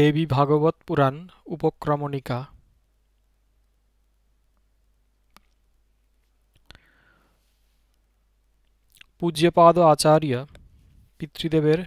দেবী ভাগবত পুরাণ উপক্রমণিকা পূজ্যপাদ আচার্য পিতৃদেবের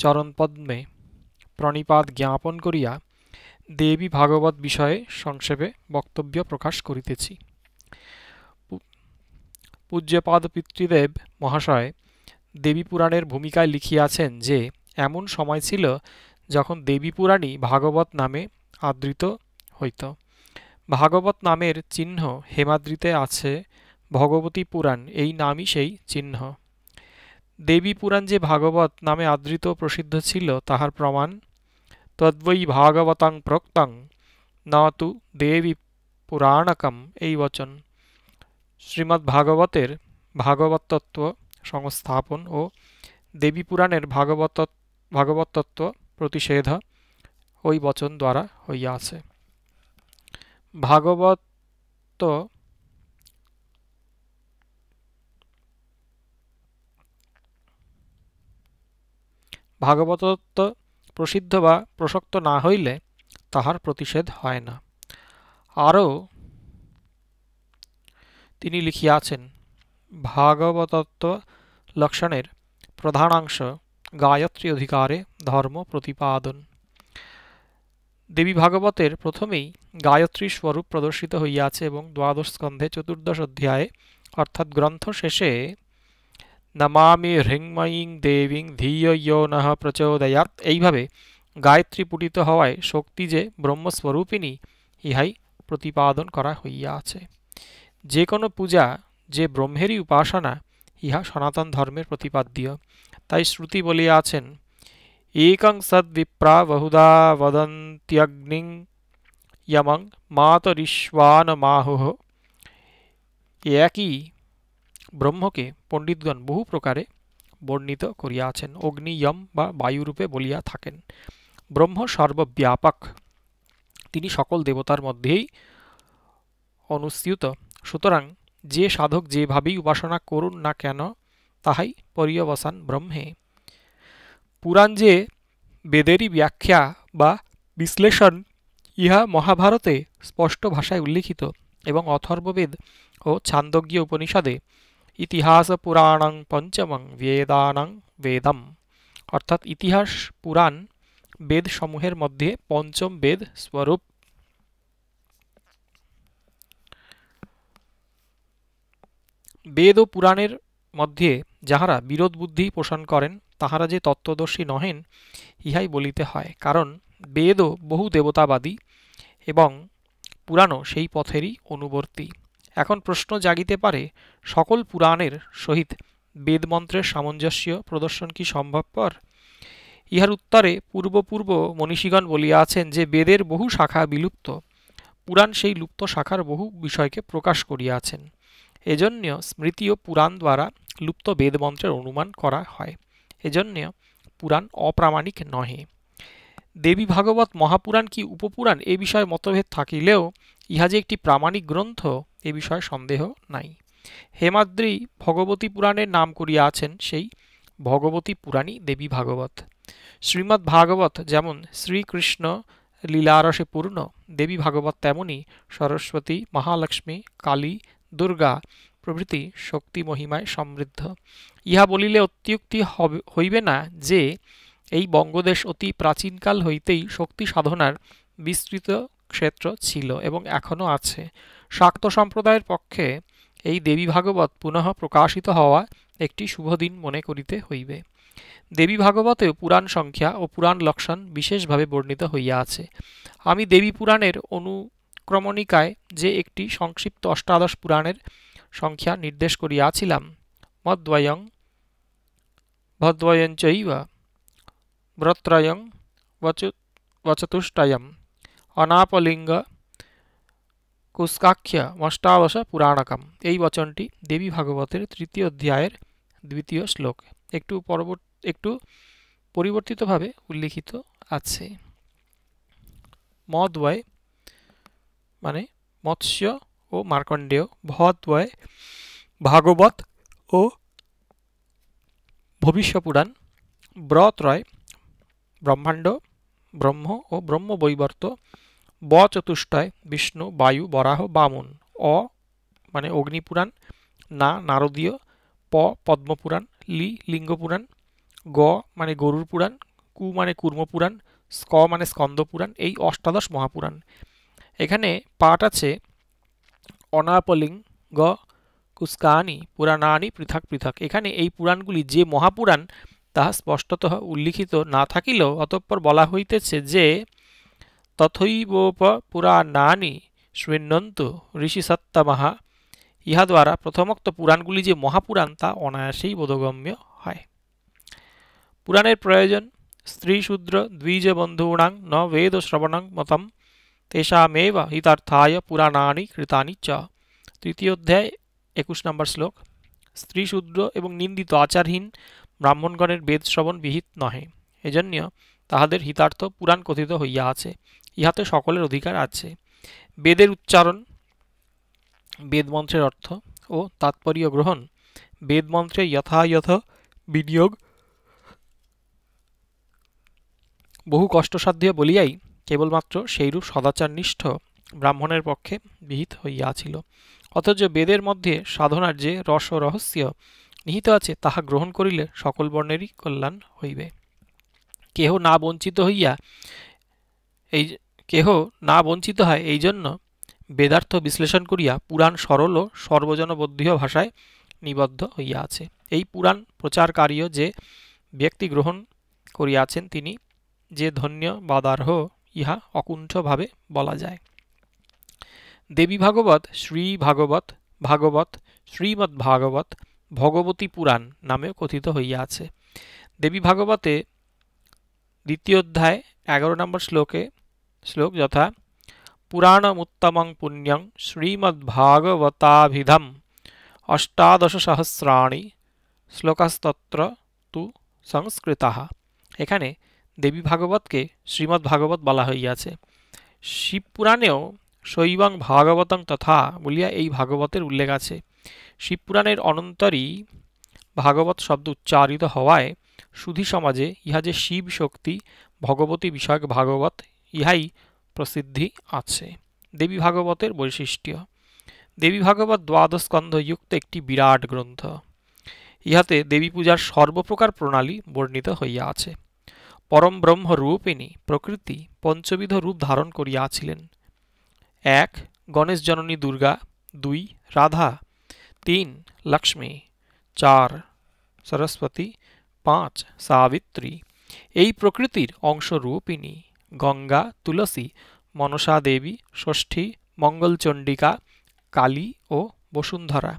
চরণপদ্মে প্রণিপাত জ্ঞাপন করিয়া দেবী ভাগবত বিষয়ে সংক্ষেপে বক্তব্য প্রকাশ করিতেছি পূজ্যপাদ পিতৃদেব মহাশয় দেবী পুরাণের ভূমিকায় লিখিয়াছেন যে এমন সময় ছিল যখন দেবী পুরাণী ভাগবত নামে আদৃত হইত ভাগবত নামের চিহ্ন হেমাদ্রিতে আছে ভগবতী পুরাণ এই নামই সেই চিহ্ন দেবী পুরাণ যে ভাগবত নামে আদৃত প্রসিদ্ধ ছিল তাহার প্রমাণ তদ্বৈ ভাগবতাং প্রক্তং না তু দেবী পুরাণকম এই বচন শ্রীমৎ ভাগবতের ভাগবতত্ত্ব সংস্থাপন ও দেবী পুরাণের ভাগবত ভাগবতত্ত্ব প্রতিষেধ ওই বচন দ্বারা হইয়া আছে ভাগবত ভাগবতত্ব প্রসিদ্ধ বা প্রসক্ত না হইলে তাহার প্রতিষেধ হয় না আরও তিনি লিখিয়াছেন ভাগবতত্ব লক্ষণের প্রধানাংশ গায়ত্রী অধিকারে ধর্ম প্রতিপাদন দেবী ভাগবতের প্রথমেই গায়ত্রী স্বরূপ প্রদর্শিত হইয়াছে এবং দ্বাদশ স্কন্ধে চতুর্দশ অধ্যায়ে অর্থাৎ গ্রন্থ শেষে নমামি হৃংময়িং দেবীং ধিয় নহ প্রচোদয়াত এইভাবে গায়ত্রী পুটিত হওয়ায় শক্তি যে ব্রহ্মস্বরূপিণী ইহাই প্রতিপাদন করা হইয়াছে যে কোনো পূজা যে ব্রহ্মেরই উপাসনা ইহা সনাতন ধর্মের প্রতিপাদ্য তাই শ্রুতি বলিয়া আছেন একং সদ্বিপ্রা বহুদা বদন্ত্যগ্নি ইয়মং মাতরিশ্বানমাহুহ একই ব্রহ্মকে পণ্ডিতগণ বহু প্রকারে বর্ণিত করিয়াছেন অগ্নি ইয়ম বা বায়ুরূপে বলিয়া থাকেন ব্রহ্ম সর্বব্যাপক তিনি সকল দেবতার মধ্যেই অনুস্যুত সুতরাং যে সাধক যেভাবেই উপাসনা করুন না কেন তাহাই পর্যবসান ব্রহ্মে পুরাণ যে বেদেরই ব্যাখ্যা বা বিশ্লেষণ ইহা মহাভারতে স্পষ্ট ভাষায় উল্লিখিত এবং অথর্ববেদ ও ছান্দজ্ঞ উপনিষদে ইতিহাস পুরাণং পঞ্চমং বেদানং বেদম অর্থাৎ ইতিহাস পুরাণ বেদসমূহের মধ্যে পঞ্চম বেদ স্বরূপ বেদ ও পুরাণের মধ্যে যাহারা বিরোধ বুদ্ধি পোষণ করেন তাহারা যে তত্ত্বদর্শী নহেন ইহাই বলিতে হয় কারণ বেদও বহু দেবতাবাদী এবং পুরাণও সেই পথেরই অনুবর্তী এখন প্রশ্ন জাগিতে পারে সকল পুরাণের সহিত বেদমন্ত্রের সামঞ্জস্য প্রদর্শন কি সম্ভবপর ইহার উত্তরে পূর্বপূর্ব মনীষীগণ বলিয়া আছেন যে বেদের বহু শাখা বিলুপ্ত পুরাণ সেই লুপ্ত শাখার বহু বিষয়কে প্রকাশ করিয়াছেন এজন্য স্মৃতি ও পুরাণ দ্বারা লুপ্ত বেদমন্ত্রের অনুমান করা হয় এজন্য পুরাণ অপ্রামাণিক নহে দেবী ভাগবত মহাপুরাণ কি উপপুরাণ এ বিষয়ে মতভেদ থাকিলেও ইহা যে একটি প্রামাণিক গ্রন্থ এ বিষয়ে সন্দেহ নাই হেমাদ্রি ভগবতী পুরাণের নাম করিয়া আছেন সেই ভগবতী পুরাণী দেবী ভাগবত শ্রীমৎ ভাগবত যেমন শ্রীকৃষ্ণ লীলারসে পূর্ণ দেবী ভাগবত তেমনি সরস্বতী মহালক্ষ্মী কালী দুর্গা প্রভৃতি শক্তি মহিমায় সমৃদ্ধ ইহা বলিলে অত্যুক্তি হইবে না যে এই বঙ্গদেশ অতি প্রাচীনকাল হইতেই শক্তি সাধনার বিস্তৃত ক্ষেত্র ছিল এবং এখনও আছে শাক্ত সম্প্রদায়ের পক্ষে এই দেবী ভাগবত পুনঃ প্রকাশিত হওয়া একটি শুভদিন মনে করিতে হইবে দেবী ভাগবতেও পুরাণ সংখ্যা ও পুরাণ লক্ষণ বিশেষভাবে বর্ণিত হইয়া আছে আমি দেবী পুরাণের অনু ক্রমণিকায় যে একটি সংক্ষিপ্ত অষ্টাদশ পুরাণের সংখ্যা নির্দেশ করিয়াছিলাম মদ্বয়ং চৈবা ব্রত্রয়ং বচু বচতুষ্টয়ম অনাপলিঙ্গ কুস্কাক্ষ্য অষ্টাদশ পুরাণকম এই বচনটি দেবী ভাগবতের তৃতীয় অধ্যায়ের দ্বিতীয় শ্লোক একটু পরবর্তী একটু পরিবর্তিতভাবে উল্লিখিত আছে মদ্বয় মানে মৎস্য ও মার্কণ্ডেয় ভদ্বয় ভাগবত ও ভবিষ্যপুরাণ ব্রত্রয় ব্রহ্মাণ্ড ব্রহ্ম ও ব্রহ্মবৈবর্ত ব চতুষ্টয় বিষ্ণু বায়ু বরাহ বামন অ মানে অগ্নিপুরাণ না নারদীয় প পদ্মপুরাণ লি লিঙ্গপুরাণ গ মানে গরুর পুরাণ কু মানে কুর্মপুরাণ স্ক মানে স্কন্দপুরাণ এই অষ্টাদশ মহাপুরাণ এখানে পাঠ আছে অনাপলিং গ কুস্কানি পুরাণানি পৃথক পৃথক এখানে এই পুরাণগুলি যে মহাপুরাণ তাহা স্পষ্টত উল্লিখিত না থাকিলেও অতঃপর বলা হইতেছে যে তথৈবোপ পুরাণানি ঋষি সত্তমাহা ইহা দ্বারা প্রথমোক্ত পুরাণগুলি যে মহাপুরাণ তা অনায়াসেই বোধগম্য হয় পুরাণের প্রয়োজন স্ত্রী শূদ্র দ্বিজ বন্ধুণাং ন বেদ শ্রবণং মতম তেষামেব হিতার্থায় পুরাণানি কৃতানি চ তৃতীয় অধ্যায় একুশ নম্বর শ্লোক স্ত্রীশূদ্র এবং নিন্দিত আচারহীন ব্রাহ্মণগণের বেদ শ্রবণ বিহিত নহে এজন্য তাহাদের হিতার্থ পুরাণ কথিত হইয়া আছে ইহাতে সকলের অধিকার আছে বেদের উচ্চারণ বেদমন্ত্রের অর্থ ও তাৎপর্য গ্রহণ বেদমন্ত্রে যথাযথ বিনিয়োগ বহু কষ্টসাধ্য বলিয়াই কেবলমাত্র সেইরূপ সদাচারনিষ্ঠ ব্রাহ্মণের পক্ষে বিহিত হইয়াছিল অথচ বেদের মধ্যে সাধনার যে রস ও রহস্য নিহিত আছে তাহা গ্রহণ করিলে সকল বর্ণেরই কল্যাণ হইবে কেহ না বঞ্চিত হইয়া এই কেহ না বঞ্চিত হয় এই জন্য বেদার্থ বিশ্লেষণ করিয়া পুরাণ সরল ও সর্বজনবদ্ধীয় ভাষায় নিবদ্ধ হইয়া আছে এই পুরাণ প্রচারকারীও যে ব্যক্তি গ্রহণ করিয়াছেন তিনি যে ধন্য বাদার্হ ইহা অকুণ্ঠভাবে বলা যায় দেবী ভাগবত শ্রী ভাগবত ভাগবত শ্রীমদ্ ভাগবত ভগবতী পুরাণ নামে কথিত হইয়া আছে দেবী ভাগবতে দ্বিতীয় অধ্যায় এগারো নম্বর শ্লোকে শ্লোক যথা পুরাণমুত্তমং পুণ্যং অষ্টাদশ সহস্রাণী শ্লোকাস্তত্র তু সংস্কৃতা এখানে দেবী ভাগবতকে শ্রীমৎ ভাগবত বলা হইয়াছে শিবপুরাণেও শৈবং ভাগবতং তথা বলিয়া এই ভাগবতের উল্লেখ আছে শিবপুরাণের অনন্তরই ভাগবত শব্দ উচ্চারিত হওয়ায় সুধি সমাজে ইহা যে শিব শক্তি ভগবতী বিষয়ক ভাগবত ইহাই প্রসিদ্ধি আছে দেবী ভাগবতের বৈশিষ্ট্য দেবী ভাগবত দ্বাদশ স্কন্ধযুক্ত একটি বিরাট গ্রন্থ ইহাতে দেবী পূজার সর্বপ্রকার প্রণালী বর্ণিত হইয়া আছে পরম ব্রহ্মরূপিণী প্রকৃতি পঞ্চবিধ রূপ ধারণ করিয়াছিলেন এক গণেশ জননী দুর্গা দুই রাধা তিন লক্ষ্মী চার সরস্বতী পাঁচ সাবিত্রী এই প্রকৃতির অংশরূপিণী গঙ্গা তুলসী মনসা দেবী ষষ্ঠী মঙ্গলচণ্ডিকা কালী ও বসুন্ধরা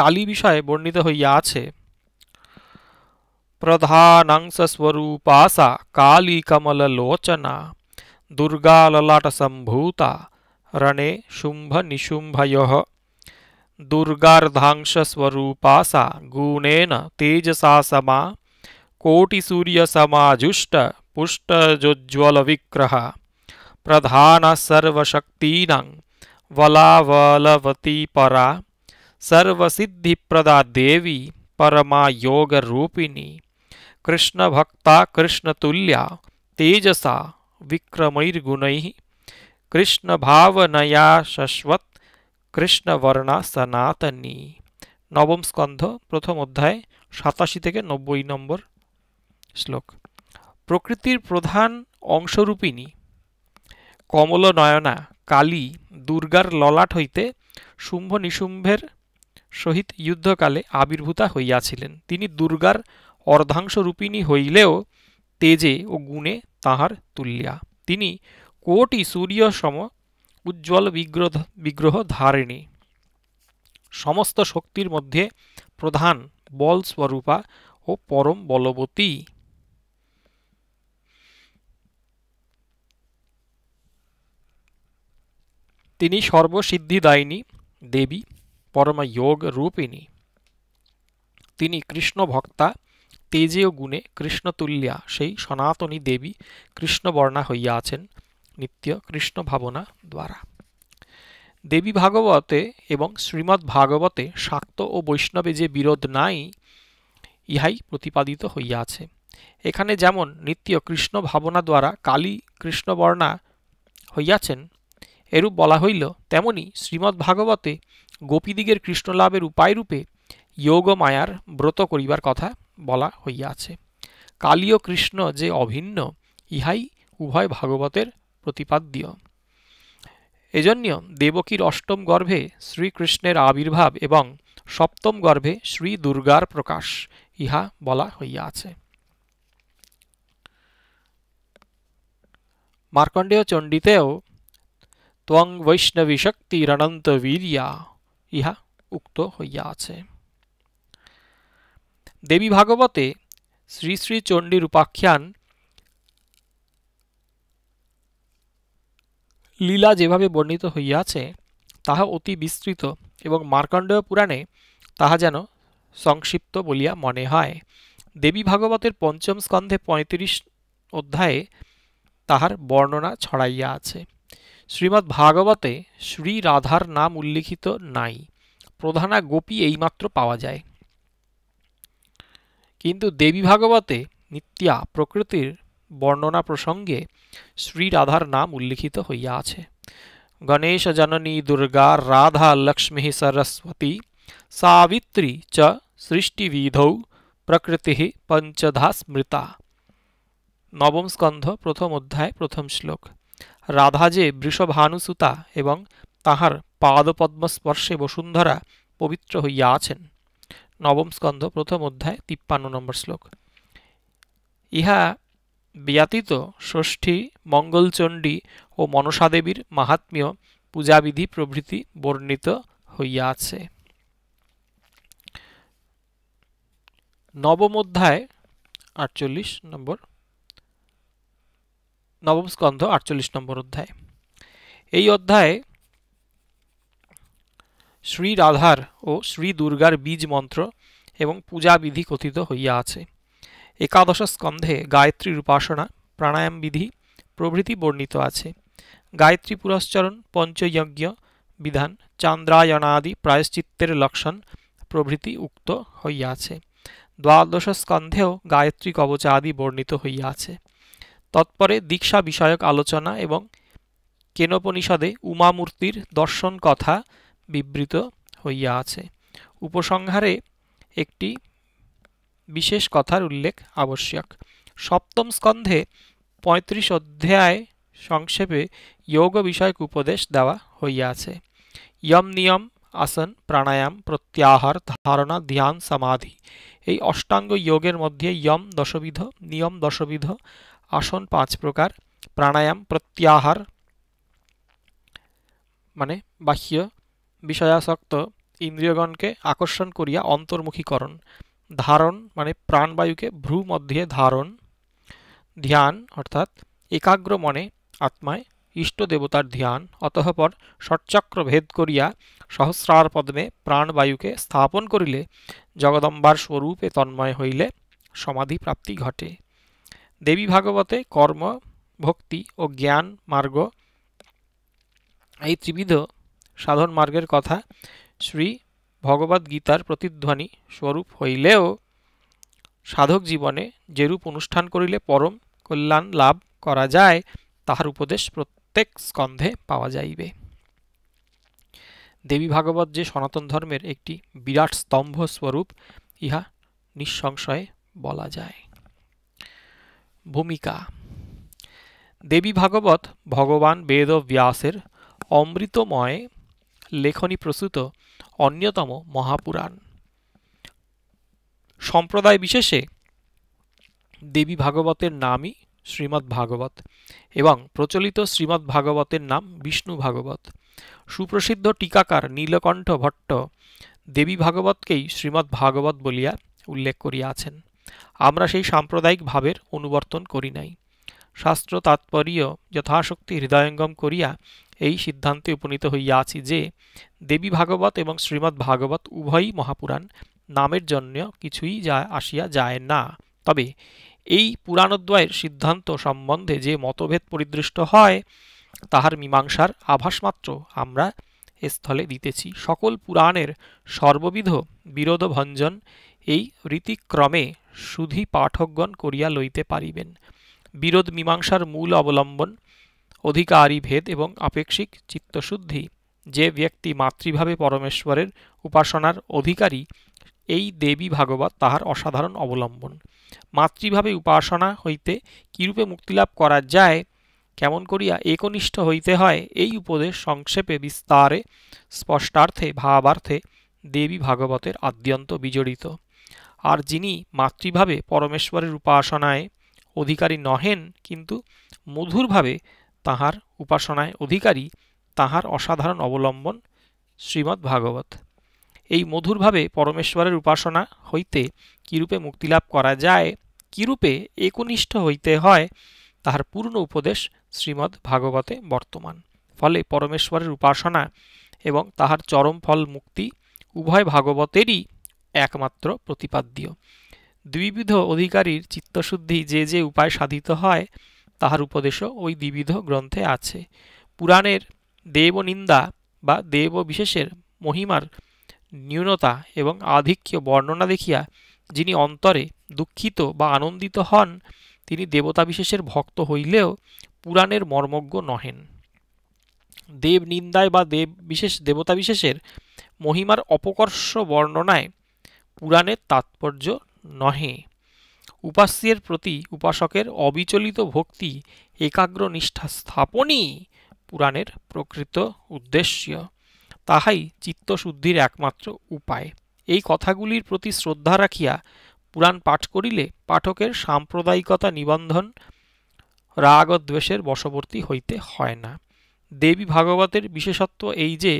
কালী বিষয়ে বর্ণিত হইয়া আছে प्रधानंशस्वरूपास काली कमल लोचना दुर्गा ललाट संभूता रणे शुंभ निशुंभयो दुर्गार्धांशस्वरूपास गुणेन तेजसा समा कोटिसूर्यसमाजुष्ट पुष्टजोज्ज्वल विग्रह प्रधानसर्वशक्तीनां वलावलवती परा सर्वसिद्धिप्रदा देवी परमा योगरूपिणी कृष्णभक्ता कृष्णतुल्या तेजसा विक्रमैर्गुणैः কৃষ্ণভাবনয়া শশ্বত কৃষ্ণবর্ণা সনাতনী নবম স্কন্ধ প্রথম অধ্যায় সাতাশি থেকে নব্বই নম্বর শ্লোক প্রকৃতির প্রধান অংশরূপিণী কমল নয়না কালী দুর্গার ললাট হইতে শুম্ভ নিশুম্ভের সহিত যুদ্ধকালে আবির্ভূতা হইয়াছিলেন তিনি দুর্গার অর্ধাংশরূপিণী হইলেও তেজে ও গুণে তাহার তুল্যা তিনি কোটি সূর্য সম উজ্জ্বল বিগ্রহ বিগ্রহ ধারিণী সমস্ত শক্তির মধ্যে প্রধান বল স্বরূপা ও পরম বলবতী তিনি সর্বসিদ্ধিদায়িনী দেবী পরমা যোগ রূপিণী তিনি কৃষ্ণ ভক্তা তেজেয় গুণে কৃষ্ণতুল্যা সেই সনাতনী দেবী কৃষ্ণবর্ণা হইয়া আছেন নিত্য কৃষ্ণ ভাবনা দ্বারা দেবী ভাগবতে এবং শ্রীমদ্ ভাগবতে শাক্ত ও বৈষ্ণবে যে বিরোধ নাই ইহাই প্রতিপাদিত হইয়াছে এখানে যেমন নিত্য কৃষ্ণ ভাবনা দ্বারা কালী কৃষ্ণবর্ণা হইয়াছেন এরূপ বলা হইল তেমনি শ্রীমদ্ ভাগবতে গোপীদিগের কৃষ্ণলাভের উপায়রূপে যোগ মায়ার ব্রত করিবার কথা বলা হইয়াছে কালী ও কৃষ্ণ যে অভিন্ন ইহাই উভয় ভাগবতের প্রতিপাদ্য এজন্য দেবকীর অষ্টম গর্ভে শ্রীকৃষ্ণের আবির্ভাব এবং সপ্তম গর্ভে শ্রী দুর্গার প্রকাশ ইহা বলা হইয়াছে মার্কণ্ডেয় চণ্ডীতেও ত্বং বৈষ্ণবী শক্তি রণন্ত বীরিয়া ইহা উক্ত হইয়া আছে দেবী ভাগবতে শ্রী শ্রী চণ্ডীর উপাখ্যান লীলা যেভাবে বর্ণিত হইয়াছে তাহা অতি বিস্তৃত এবং মার্কণ্ডেয় পুরাণে তাহা যেন সংক্ষিপ্ত বলিয়া মনে হয় দেবী ভাগবতের পঞ্চম স্কন্ধে পঁয়ত্রিশ অধ্যায়ে তাহার বর্ণনা ছড়াইয়া আছে শ্রীমদ্ ভাগবতে শ্রী রাধার নাম উল্লিখিত নাই প্রধানা গোপী এইমাত্র পাওয়া যায় কিন্তু দেবী ভাগবতে নিত্যা প্রকৃতির বর্ণনা প্রসঙ্গে শ্রী রাধার নাম উল্লিখিত হইয়া আছে গণেশ জননী দুর্গা রাধা লক্ষ্মী সরস্বতী সাবিত্রী চ সৃষ্টিবিধৌ প্রকৃতি পঞ্চধা স্মৃতা নবম স্কন্ধ প্রথম অধ্যায় প্রথম শ্লোক রাধা যে বৃষভানুসুতা এবং তাহার পাদপদ্মস্পর্শে বসুন্ধরা পবিত্র হইয়া আছেন নবম স্কন্ধ প্রথম অধ্যায় তিপ্পান্ন নম্বর শ্লোক ইহা ব্যতীত ষষ্ঠী মঙ্গলচণ্ডী ও মনসাদেবীর মাহাত্মীয় পূজাবিধি প্রভৃতি বর্ণিত হইয়া আছে নবম অধ্যায় আটচল্লিশ নম্বর নবম স্কন্ধ আটচল্লিশ নম্বর অধ্যায় এই অধ্যায়ে শ্রী রাধার ও শ্রী দুর্গার বীজ মন্ত্র এবং পূজাবিধি কথিত হইয়া আছে একাদশ স্কন্ধে গায়ত্রীর উপাসনা প্রাণায়াম বিধি প্রভৃতি বর্ণিত আছে গায়ত্রী পুরস্চরণ পঞ্চযজ্ঞ বিধান চান্দ্রায়ণাদি প্রায়শ্চিত্তের লক্ষণ প্রভৃতি উক্ত হইয়াছে দ্বাদশ স্কন্ধেও গায়ত্রী আদি বর্ণিত হইয়াছে তৎপরে দীক্ষা বিষয়ক আলোচনা এবং কেনোপনিষদে উমামূর্তির দর্শন কথা বিবৃত হইয়া আছে উপসংহারে একটি বিশেষ কথার উল্লেখ আবশ্যক সপ্তম স্কন্ধে পঁয়ত্রিশ অধ্যায় সংক্ষেপে যোগ বিষয়ক উপদেশ দেওয়া হইয়া আছে ইয়ম নিয়ম আসন প্রাণায়াম প্রত্যাহার ধারণা ধ্যান সমাধি এই অষ্টাঙ্গ যোগের মধ্যে ইয়ম দশবিধ নিয়ম দশবিধ আসন পাঁচ প্রকার প্রাণায়াম প্রত্যাহার মানে বাহ্য বিষয়াসক্ত ইন্দ্রিয়গণকে আকর্ষণ করিয়া অন্তর্মুখীকরণ ধারণ মানে প্রাণবায়ুকে ভ্রু মধ্যে ধারণ ধ্যান অর্থাৎ একাগ্র মনে আত্মায় ইষ্ট দেবতার ধ্যান অতঃপর ষটচক্র ভেদ করিয়া সহস্রার পদ্মে প্রাণবায়ুকে স্থাপন করিলে জগদম্বার স্বরূপে তন্ময় হইলে সমাধি প্রাপ্তি ঘটে দেবী ভাগবতে কর্ম ভক্তি ও জ্ঞান মার্গ এই ত্রিবিধ সাধন মার্গের কথা শ্রী গীতার প্রতিধ্বনি স্বরূপ হইলেও সাধক জীবনে যেরূপ অনুষ্ঠান করিলে পরম কল্যাণ লাভ করা যায় তাহার উপদেশ প্রত্যেক স্কন্ধে পাওয়া যাইবে দেবী ভাগবত যে সনাতন ধর্মের একটি বিরাট স্তম্ভ স্বরূপ ইহা নিঃসংশয়ে বলা যায় ভূমিকা দেবী ভাগবত ভগবান বেদ ব্যাসের অমৃতময় লেখনী প্রস্তুত অন্যতম মহাপুরাণ সম্প্রদায় বিশেষে দেবী ভাগবতের নামই শ্রীমৎ ভাগবত এবং প্রচলিত শ্রীমৎ ভাগবতের নাম বিষ্ণু ভাগবত সুপ্রসিদ্ধ টিকাকার নীলকণ্ঠ ভট্ট দেবী ভাগবতকেই শ্রীমৎ ভাগবত বলিয়া উল্লেখ করিয়াছেন আমরা সেই সাম্প্রদায়িক ভাবের অনুবর্তন করি নাই শাস্ত্র তাৎপর্য যথাশক্তি হৃদয়ঙ্গম করিয়া এই সিদ্ধান্তে উপনীত হইয়া আছি যে দেবী ভাগবত এবং শ্রীমদ্ ভাগবত উভয়ই মহাপুরাণ নামের জন্য কিছুই যা আসিয়া যায় না তবে এই পুরাণোদ্বয়ের সিদ্ধান্ত সম্বন্ধে যে মতভেদ পরিদৃষ্ট হয় তাহার মীমাংসার আভাসমাত্র আমরা স্থলে দিতেছি সকল পুরাণের সর্ববিধ বিরোধভঞ্জন এই রীতিক্রমে সুধি পাঠকগণ করিয়া লইতে পারিবেন বিরোধ মীমাংসার মূল অবলম্বন অধিকারী ভেদ এবং আপেক্ষিক চিত্তশুদ্ধি যে ব্যক্তি মাতৃভাবে পরমেশ্বরের উপাসনার অধিকারী এই দেবী ভাগবত তাহার অসাধারণ অবলম্বন মাতৃভাবে উপাসনা হইতে কিরূপে মুক্তিলাভ করা যায় কেমন করিয়া একনিষ্ঠ হইতে হয় এই উপদেশ সংক্ষেপে বিস্তারে স্পষ্টার্থে ভাবার্থে দেবী ভাগবতের আদ্যন্ত বিজড়িত আর যিনি মাতৃভাবে পরমেশ্বরের উপাসনায় অধিকারী নহেন কিন্তু মধুরভাবে তাহার উপাসনায় অধিকারী তাহার অসাধারণ অবলম্বন শ্রীমদ্ ভাগবত এই মধুরভাবে পরমেশ্বরের উপাসনা হইতে কিরূপে মুক্তিলাভ করা যায় কিরূপে একনিষ্ঠ হইতে হয় তাহার পূর্ণ উপদেশ শ্রীমদ্ ভাগবতে বর্তমান ফলে পরমেশ্বরের উপাসনা এবং তাহার চরম ফল মুক্তি উভয় ভাগবতেরই একমাত্র প্রতিপাদ্য দ্বিবিধ অধিকারীর চিত্তশুদ্ধি যে যে উপায় সাধিত হয় তাহার উপদেশও ওই দ্বিবিধ গ্রন্থে আছে পুরাণের দেবনিন্দা বা দেব বিশেষের মহিমার ন্যূনতা এবং আধিক্য বর্ণনা দেখিয়া যিনি অন্তরে দুঃখিত বা আনন্দিত হন তিনি দেবতা বিশেষের ভক্ত হইলেও পুরাণের মর্মজ্ঞ নহেন দেব নিন্দায় বা দেব বিশেষ দেবতা বিশেষের মহিমার অপকর্ষ বর্ণনায় পুরাণের তাৎপর্য নহে উপাস্যের প্রতি উপাসকের অবিচলিত ভক্তি একাগ্র নিষ্ঠা স্থাপনই পুরাণের প্রকৃত উদ্দেশ্য তাহাই চিত্তশুদ্ধির একমাত্র উপায় এই কথাগুলির প্রতি শ্রদ্ধা রাখিয়া পুরাণ পাঠ করিলে পাঠকের সাম্প্রদায়িকতা নিবন্ধন রাগ দ্বেষের বশবর্তী হইতে হয় না দেবী ভাগবতের বিশেষত্ব এই যে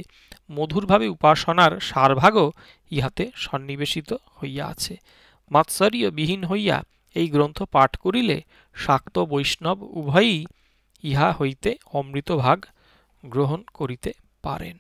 মধুরভাবে উপাসনার সারভাগও ইহাতে সন্নিবেশিত হইয়া আছে বিহীন হইয়া এই গ্রন্থ পাঠ করিলে শাক্ত বৈষ্ণব উভয়ই ইহা হইতে অমৃতভাগ গ্রহণ করিতে পারেন